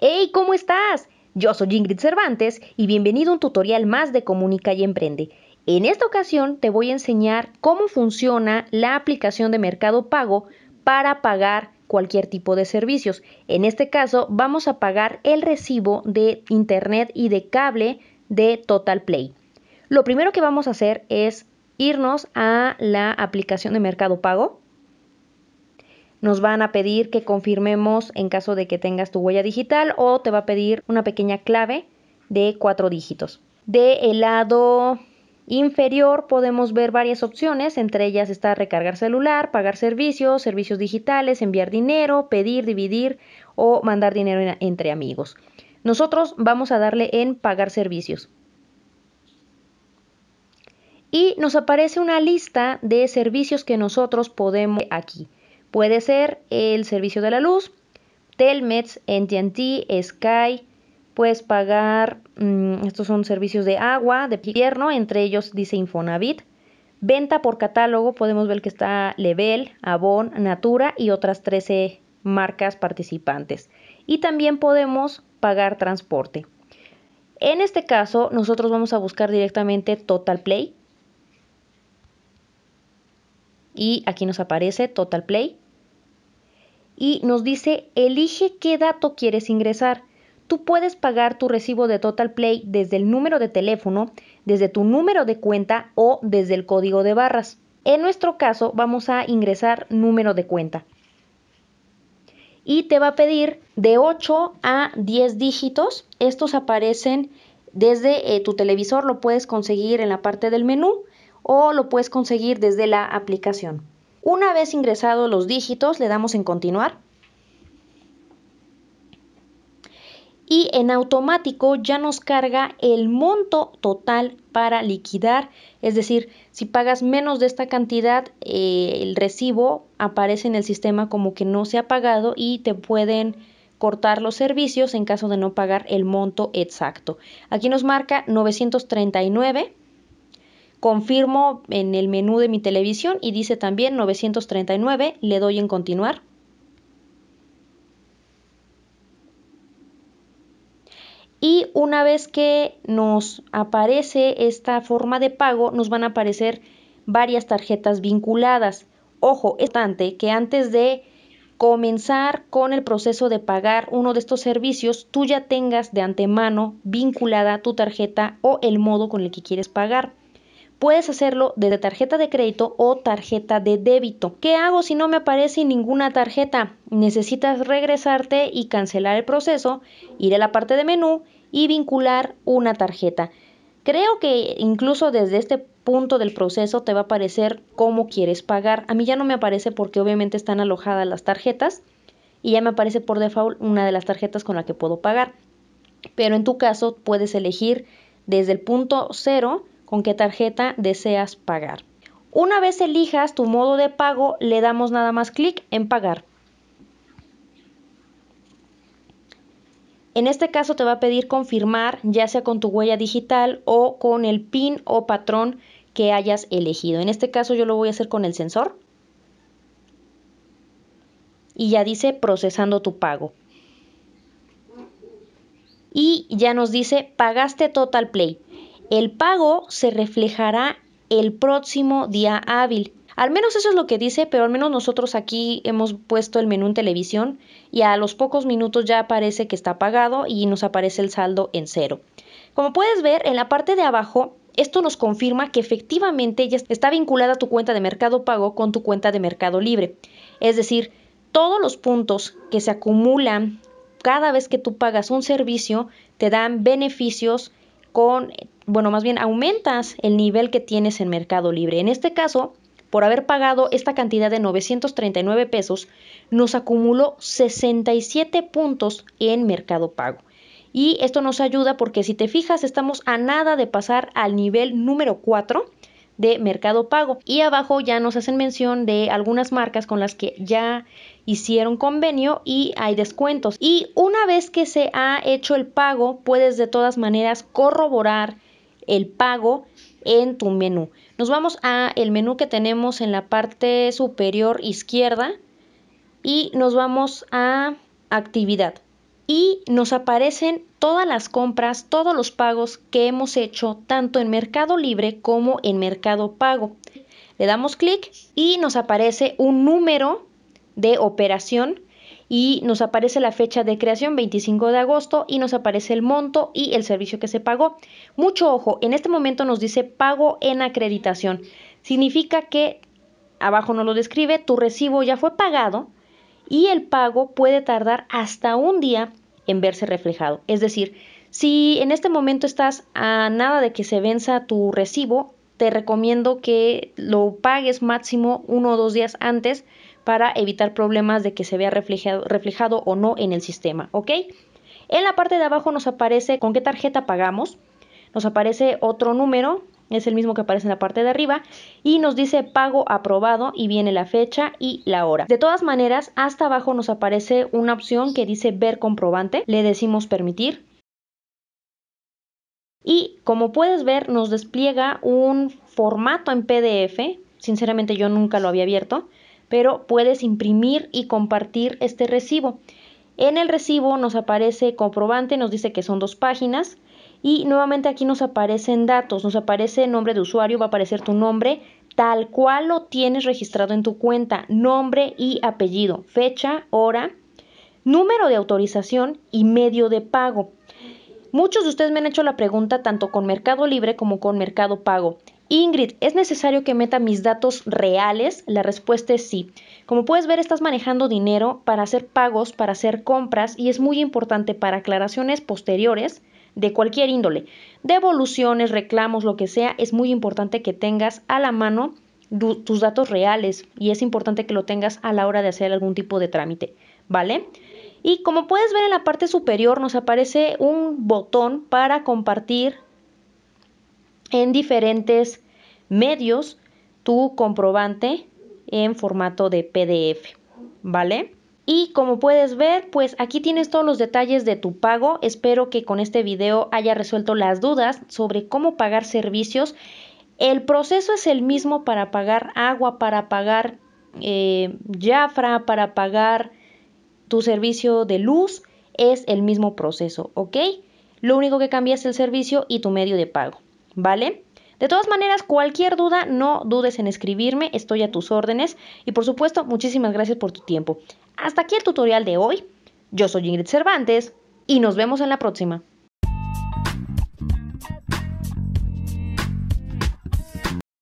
¡Hey! ¿Cómo estás? Yo soy Ingrid Cervantes y bienvenido a un tutorial más de Comunica y Emprende. En esta ocasión te voy a enseñar cómo funciona la aplicación de Mercado Pago para pagar cualquier tipo de servicios. En este caso vamos a pagar el recibo de internet y de cable de Total Play. Lo primero que vamos a hacer es irnos a la aplicación de Mercado Pago nos van a pedir que confirmemos en caso de que tengas tu huella digital o te va a pedir una pequeña clave de cuatro dígitos. De el lado inferior podemos ver varias opciones, entre ellas está recargar celular, pagar servicios, servicios digitales, enviar dinero, pedir, dividir o mandar dinero entre amigos. Nosotros vamos a darle en pagar servicios. Y nos aparece una lista de servicios que nosotros podemos aquí. Puede ser el servicio de la luz, Telmex, NTT, Sky. Puedes pagar, mm, estos son servicios de agua, de invierno, entre ellos dice Infonavit. Venta por catálogo, podemos ver que está Level, Avon, Natura y otras 13 marcas participantes. Y también podemos pagar transporte. En este caso, nosotros vamos a buscar directamente Total Play. Y aquí nos aparece Total Play y nos dice elige qué dato quieres ingresar. Tú puedes pagar tu recibo de Total Play desde el número de teléfono, desde tu número de cuenta o desde el código de barras. En nuestro caso vamos a ingresar número de cuenta. Y te va a pedir de 8 a 10 dígitos. Estos aparecen desde eh, tu televisor, lo puedes conseguir en la parte del menú o lo puedes conseguir desde la aplicación. Una vez ingresados los dígitos, le damos en continuar. Y en automático ya nos carga el monto total para liquidar. Es decir, si pagas menos de esta cantidad, eh, el recibo aparece en el sistema como que no se ha pagado y te pueden cortar los servicios en caso de no pagar el monto exacto. Aquí nos marca 939 Confirmo en el menú de mi televisión y dice también 939, le doy en continuar. Y una vez que nos aparece esta forma de pago, nos van a aparecer varias tarjetas vinculadas. Ojo, es importante que antes de comenzar con el proceso de pagar uno de estos servicios, tú ya tengas de antemano vinculada tu tarjeta o el modo con el que quieres pagar. Puedes hacerlo desde tarjeta de crédito o tarjeta de débito. ¿Qué hago si no me aparece ninguna tarjeta? Necesitas regresarte y cancelar el proceso, ir a la parte de menú y vincular una tarjeta. Creo que incluso desde este punto del proceso te va a aparecer cómo quieres pagar. A mí ya no me aparece porque obviamente están alojadas las tarjetas y ya me aparece por default una de las tarjetas con la que puedo pagar. Pero en tu caso puedes elegir desde el punto cero con qué tarjeta deseas pagar. Una vez elijas tu modo de pago, le damos nada más clic en pagar. En este caso te va a pedir confirmar ya sea con tu huella digital o con el pin o patrón que hayas elegido. En este caso yo lo voy a hacer con el sensor. Y ya dice procesando tu pago. Y ya nos dice pagaste Total Play. El pago se reflejará el próximo día hábil. Al menos eso es lo que dice, pero al menos nosotros aquí hemos puesto el menú en televisión y a los pocos minutos ya aparece que está pagado y nos aparece el saldo en cero. Como puedes ver, en la parte de abajo esto nos confirma que efectivamente ya está vinculada tu cuenta de Mercado Pago con tu cuenta de Mercado Libre. Es decir, todos los puntos que se acumulan cada vez que tú pagas un servicio te dan beneficios con bueno, más bien aumentas el nivel que tienes en Mercado Libre. En este caso, por haber pagado esta cantidad de 939 pesos, nos acumuló 67 puntos en Mercado Pago. Y esto nos ayuda porque si te fijas, estamos a nada de pasar al nivel número 4 de Mercado Pago. Y abajo ya nos hacen mención de algunas marcas con las que ya hicieron convenio y hay descuentos. Y una vez que se ha hecho el pago, puedes de todas maneras corroborar el pago en tu menú. Nos vamos a el menú que tenemos en la parte superior izquierda y nos vamos a actividad y nos aparecen todas las compras, todos los pagos que hemos hecho tanto en Mercado Libre como en Mercado Pago. Le damos clic y nos aparece un número de operación y nos aparece la fecha de creación 25 de agosto y nos aparece el monto y el servicio que se pagó. Mucho ojo, en este momento nos dice pago en acreditación. Significa que, abajo nos lo describe, tu recibo ya fue pagado y el pago puede tardar hasta un día en verse reflejado. Es decir, si en este momento estás a nada de que se venza tu recibo, te recomiendo que lo pagues máximo uno o dos días antes para evitar problemas de que se vea reflejado, o no en el sistema, ¿ok? En la parte de abajo nos aparece con qué tarjeta pagamos, nos aparece otro número, es el mismo que aparece en la parte de arriba, y nos dice pago aprobado y viene la fecha y la hora. De todas maneras, hasta abajo nos aparece una opción que dice ver comprobante, le decimos permitir. Y como puedes ver, nos despliega un formato en PDF, sinceramente yo nunca lo había abierto, pero puedes imprimir y compartir este recibo. En el recibo nos aparece comprobante, nos dice que son dos páginas y nuevamente aquí nos aparecen datos, nos aparece nombre de usuario, va a aparecer tu nombre tal cual lo tienes registrado en tu cuenta, nombre y apellido, fecha, hora, número de autorización y medio de pago. Muchos de ustedes me han hecho la pregunta tanto con Mercado Libre como con Mercado Pago. Ingrid, ¿es necesario que meta mis datos reales? La respuesta es sí. Como puedes ver, estás manejando dinero para hacer pagos, para hacer compras y es muy importante para aclaraciones posteriores de cualquier índole. Devoluciones, reclamos, lo que sea, es muy importante que tengas a la mano tus datos reales y es importante que lo tengas a la hora de hacer algún tipo de trámite, ¿vale? Y como puedes ver en la parte superior nos aparece un botón para compartir en diferentes medios tu comprobante en formato de PDF, ¿vale? Y como puedes ver, pues aquí tienes todos los detalles de tu pago. Espero que con este video haya resuelto las dudas sobre cómo pagar servicios. El proceso es el mismo para pagar agua, para pagar eh, Jafra, para pagar tu servicio de luz. Es el mismo proceso, ¿ok? Lo único que cambia es el servicio y tu medio de pago. ¿vale? De todas maneras, cualquier duda, no dudes en escribirme, estoy a tus órdenes y por supuesto, muchísimas gracias por tu tiempo. Hasta aquí el tutorial de hoy. Yo soy Ingrid Cervantes y nos vemos en la próxima.